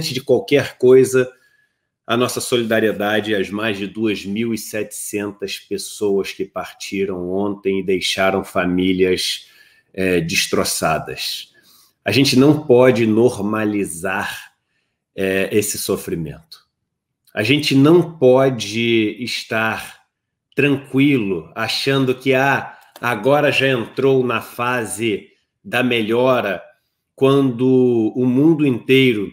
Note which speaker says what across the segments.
Speaker 1: antes de qualquer coisa, a nossa solidariedade às mais de 2.700 pessoas que partiram ontem e deixaram famílias é, destroçadas. A gente não pode normalizar é, esse sofrimento. A gente não pode estar tranquilo achando que ah, agora já entrou na fase da melhora quando o mundo inteiro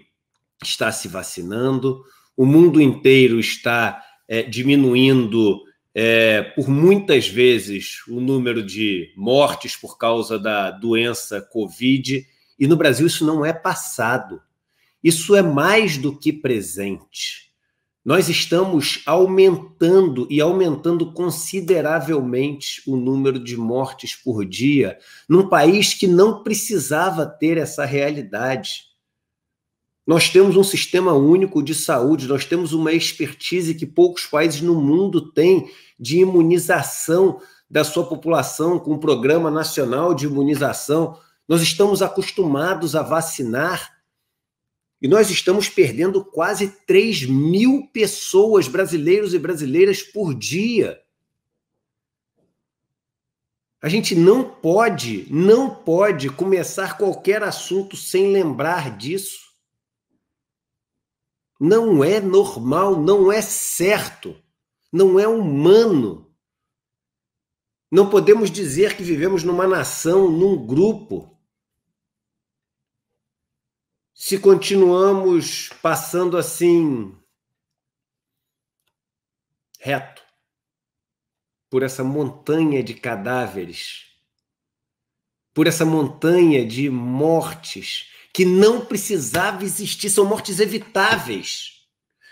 Speaker 1: está se vacinando, o mundo inteiro está é, diminuindo é, por muitas vezes o número de mortes por causa da doença Covid, e no Brasil isso não é passado, isso é mais do que presente. Nós estamos aumentando e aumentando consideravelmente o número de mortes por dia num país que não precisava ter essa realidade. Nós temos um sistema único de saúde, nós temos uma expertise que poucos países no mundo têm de imunização da sua população com um programa nacional de imunização. Nós estamos acostumados a vacinar e nós estamos perdendo quase 3 mil pessoas, brasileiros e brasileiras, por dia. A gente não pode, não pode começar qualquer assunto sem lembrar disso. Não é normal, não é certo, não é humano. Não podemos dizer que vivemos numa nação, num grupo. Se continuamos passando assim, reto, por essa montanha de cadáveres, por essa montanha de mortes, que não precisava existir, são mortes evitáveis.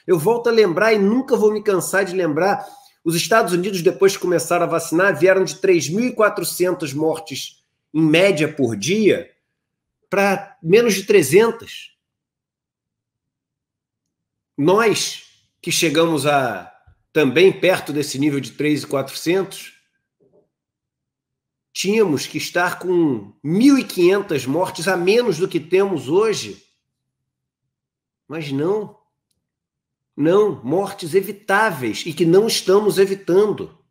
Speaker 1: Eu volto a lembrar e nunca vou me cansar de lembrar: os Estados Unidos, depois que começaram a vacinar, vieram de 3.400 mortes em média por dia para menos de 300. Nós que chegamos a também perto desse nível de 3.400, tínhamos que estar com 1.500 mortes a menos do que temos hoje. Mas não. Não, mortes evitáveis e que não estamos evitando.